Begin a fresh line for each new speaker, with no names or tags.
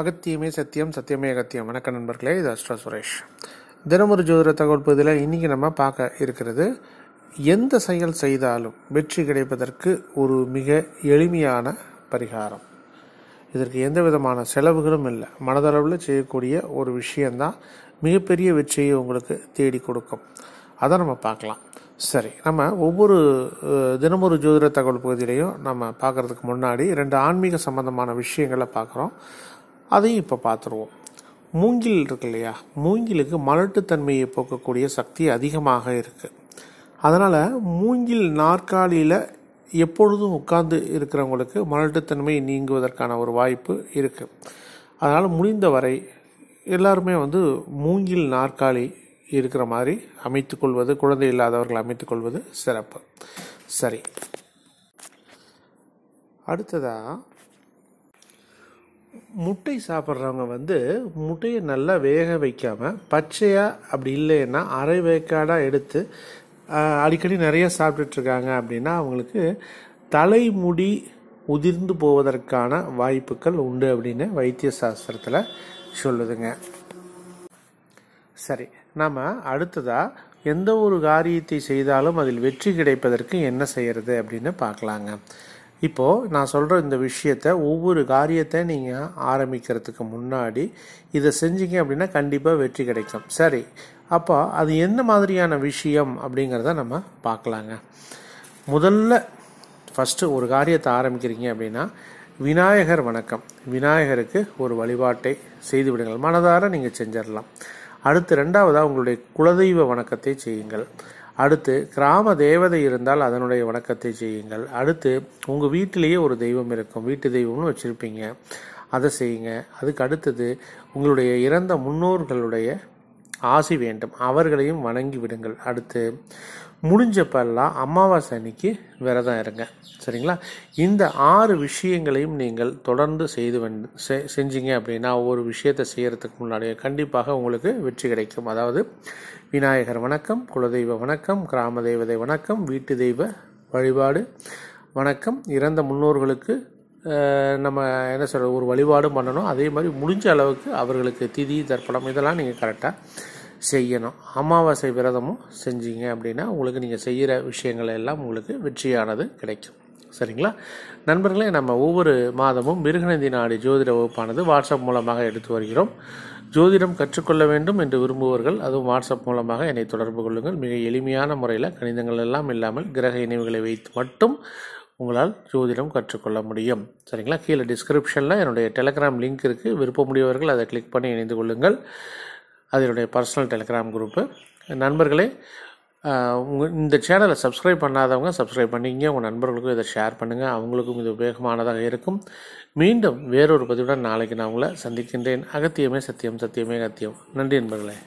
அகத்தியமே சத்தியம் சத்தியமே அகத்தியம் வணக்க நண்பர்களே இது அஸ்ரா சுரேஷ் தினமொரு ஜோதிட தகவல் பகுதியில் இன்றைக்கி நம்ம பார்க்க இருக்கிறது எந்த செயல் செய்தாலும் வெற்றி கிடைப்பதற்கு ஒரு மிக எளிமையான பரிகாரம் இதற்கு எந்த விதமான செலவுகளும் இல்லை மனதளவில் செய்யக்கூடிய ஒரு விஷயந்தான் மிகப்பெரிய வெற்றியை உங்களுக்கு தேடி கொடுக்கும் அதை நம்ம பார்க்கலாம் சரி நம்ம ஒவ்வொரு தினமொரு ஜோதிட தகவல் பகுதியிலையும் நம்ம பார்க்குறதுக்கு முன்னாடி ரெண்டு ஆன்மீக சம்பந்தமான விஷயங்களை பார்க்குறோம் அதையும் இப்போ பார்த்துருவோம் மூங்கில் இருக்கு இல்லையா மூங்கிலுக்கு மலட்டுத்தன்மையை போக்கக்கூடிய சக்தி அதிகமாக இருக்குது அதனால் மூங்கில் நாற்காலியில் எப்பொழுதும் உட்கார்ந்து இருக்கிறவங்களுக்கு மலட்டுத்தன்மை நீங்குவதற்கான ஒரு வாய்ப்பு இருக்குது அதனால் முடிந்தவரை எல்லாருமே வந்து மூங்கில் நாற்காலி இருக்கிற மாதிரி அமைத்துக்கொள்வது குழந்தை இல்லாதவர்கள் அமைத்துக்கொள்வது சிறப்பு சரி அடுத்ததாக முட்டை சாப்பிட்றவங்க வந்து முட்டையை நல்லா வேக வைக்காமல் பச்சையாக அப்படி இல்லைன்னா அரை வேக்காடாக எடுத்து அடிக்கடி நிறைய சாப்பிட்டுட்ருக்காங்க அப்படின்னா அவங்களுக்கு தலைமுடி உதிர்ந்து போவதற்கான வாய்ப்புகள் உண்டு அப்படின்னு வைத்திய சாஸ்திரத்தில் சொல்லுதுங்க சரி நாம் அடுத்ததாக எந்த ஒரு காரியத்தை செய்தாலும் அதில் வெற்றி கிடைப்பதற்கு என்ன செய்கிறது அப்படின்னு பார்க்கலாங்க இப்போது நான் சொல்கிற இந்த விஷயத்த ஒவ்வொரு காரியத்தை நீங்கள் ஆரம்பிக்கிறதுக்கு முன்னாடி இதை செஞ்சீங்க அப்படின்னா கண்டிப்பாக வெற்றி கிடைக்கும் சரி அப்போ அது எந்த மாதிரியான விஷயம் அப்படிங்கிறத நம்ம பார்க்கலாங்க முதல்ல ஃபஸ்ட்டு ஒரு காரியத்தை ஆரம்பிக்கிறீங்க அப்படின்னா விநாயகர் வணக்கம் விநாயகருக்கு ஒரு வழிபாட்டை செய்து விடுங்கள் மனதார நீங்கள் செஞ்சிடலாம் அடுத்து ரெண்டாவதாக உங்களுடைய குலதெய்வ வணக்கத்தை செய்யுங்கள் அடுத்து கிராம தேவதை இருந்தால் அதனுடைய வணக்கத்தை செய்யுங்கள் அடுத்து உங்கள் வீட்டிலேயே ஒரு தெய்வம் இருக்கும் வீட்டு தெய்வம்னு வச்சுருப்பீங்க அதை செய்யுங்க அதுக்கு அடுத்தது உங்களுடைய இறந்த முன்னோர்களுடைய ஆசி வேண்டும் அவர்களையும் வணங்கி விடுங்கள் அடுத்து முடிஞ்சப்பெல்லாம் அமாவாசை அன்னைக்கு விரதம் இருங்க சரிங்களா இந்த ஆறு விஷயங்களையும் நீங்கள் தொடர்ந்து செய்து வந் செஞ்சீங்க அப்படின்னா ஒவ்வொரு விஷயத்தை செய்கிறதுக்கு முன்னாடியே கண்டிப்பாக உங்களுக்கு வெற்றி கிடைக்கும் அதாவது விநாயகர் வணக்கம் குலதெய்வ வணக்கம் கிராம தெய்வதை வணக்கம் வீட்டு தெய்வ வழிபாடு வணக்கம் இறந்த முன்னோர்களுக்கு நம்ம என்ன சொல்கிறது ஒரு வழிபாடும் பண்ணணும் அதே மாதிரி முடிஞ்ச அளவுக்கு அவர்களுக்கு திதி தர்ப்பணம் இதெல்லாம் நீங்கள் கரெக்டாக செய்யணும் அமாவாசை விரதமும் செஞ்சீங்க அப்படின்னா உங்களுக்கு நீங்கள் செய்கிற விஷயங்கள் எல்லாம் உங்களுக்கு வெற்றியானது கிடைக்கும் சரிங்களா நண்பர்களே நம்ம ஒவ்வொரு மாதமும் மிருகநந்தி நாடு ஜோதிட வகுப்பானது வாட்ஸ்அப் மூலமாக எடுத்து வருகிறோம் ஜோதிடம் கற்றுக்கொள்ள வேண்டும் என்று விரும்புவர்கள் அதுவும் வாட்ஸ்அப் மூலமாக என்னை தொடர்பு கொள்ளுங்கள் மிக எளிமையான முறையில் கணிதங்கள் எல்லாம் இல்லாமல் கிரக இணைவுகளை வைத்து மட்டும் உங்களால் ஜோதிடம் கற்றுக்கொள்ள முடியும் சரிங்களா கீழே டிஸ்கிரிப்ஷனில் என்னுடைய டெலகிராம் லிங்க் இருக்குது முடியவர்கள் அதை கிளிக் பண்ணி இணைந்து கொள்ளுங்கள் அதனுடைய பர்சனல் டெலிகிராம் குரூப்பு நண்பர்களே உங்கள் இந்த சேனலை சப்ஸ்கிரைப் பண்ணாதவங்க சப்ஸ்கிரைப் பண்ணிங்க உங்கள் நண்பர்களுக்கும் இதை ஷேர் பண்ணுங்கள் அவங்களுக்கும் இது உபயோகமானதாக இருக்கும் மீண்டும் வேறொரு பதிவுடன் நாளைக்கு நான் உங்களை சந்திக்கின்றேன் அகத்தியமே சத்தியம் சத்தியமே அகத்தியம் நன்றி நண்பர்களே